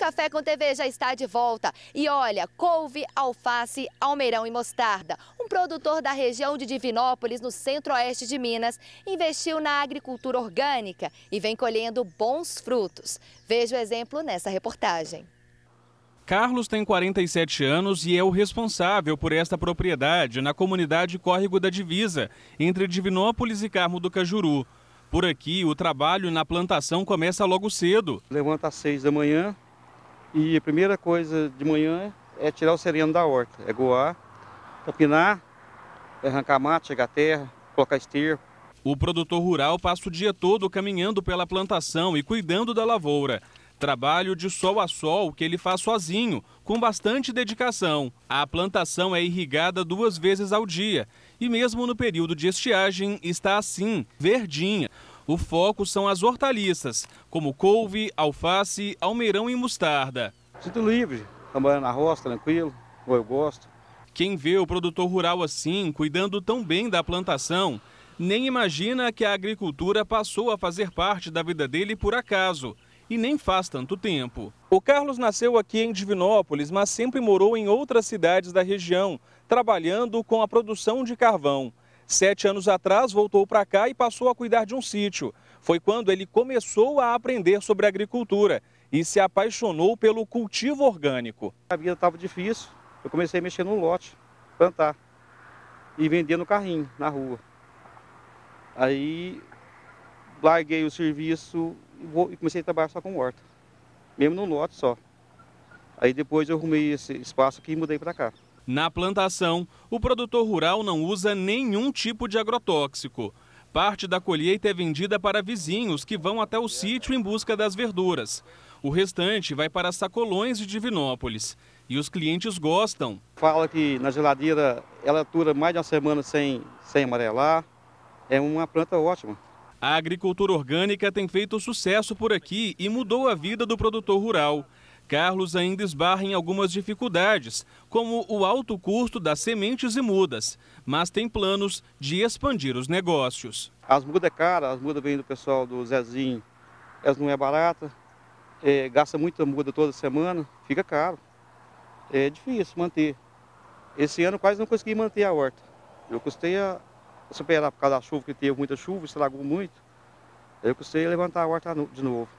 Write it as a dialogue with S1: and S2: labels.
S1: Café com TV já está de volta. E olha, couve, alface, almeirão e mostarda. Um produtor da região de Divinópolis, no centro-oeste de Minas, investiu na agricultura orgânica e vem colhendo bons frutos. Veja o exemplo nessa reportagem. Carlos tem 47 anos e é o responsável por esta propriedade na comunidade Córrego da Divisa, entre Divinópolis e Carmo do Cajuru. Por aqui, o trabalho na plantação começa logo cedo. Levanta às 6 da manhã,
S2: e a primeira coisa de manhã é tirar o sereno da horta, é goar,
S1: capinar, é arrancar mato, chegar à terra, colocar esterco. O produtor rural passa o dia todo caminhando pela plantação e cuidando da lavoura. Trabalho de sol a sol que ele faz sozinho, com bastante dedicação. A plantação é irrigada duas vezes ao dia e, mesmo no período de estiagem, está assim, verdinha, o foco são as hortaliças, como couve, alface, almeirão e mostarda. Sinto livre, trabalhando na roça, tranquilo, como eu gosto. Quem vê o produtor rural assim, cuidando tão bem da plantação, nem imagina que a agricultura passou a fazer parte da vida dele por acaso e nem faz tanto tempo. O Carlos nasceu aqui em Divinópolis, mas sempre morou em outras cidades da região, trabalhando com a produção de carvão. Sete anos atrás, voltou para cá e passou a cuidar de um sítio. Foi quando ele começou a aprender sobre agricultura e se apaixonou pelo cultivo orgânico. A vida estava difícil, eu comecei a mexer no lote,
S2: plantar e vender no carrinho, na rua. Aí larguei o serviço e comecei a trabalhar só com horta, mesmo no lote só. Aí depois eu arrumei esse espaço aqui e mudei para cá.
S1: Na plantação, o produtor rural não usa nenhum tipo de agrotóxico. Parte da colheita é vendida para vizinhos que vão até o sítio em busca das verduras. O restante vai para sacolões de Divinópolis. E os clientes gostam.
S2: Fala que na geladeira ela dura mais de uma semana sem, sem amarelar. É uma planta ótima.
S1: A agricultura orgânica tem feito sucesso por aqui e mudou a vida do produtor rural. Carlos ainda esbarra em algumas dificuldades, como o alto custo das sementes e mudas, mas tem planos de expandir os negócios. As mudas é cara,
S2: as mudas vêm do pessoal do Zezinho, elas não é barata, é, gasta muita muda toda semana, fica caro. É difícil manter. Esse ano quase não consegui manter a horta. Eu custei a superar por causa da chuva, que teve muita chuva, estragou muito. Eu custei levantar a horta de novo.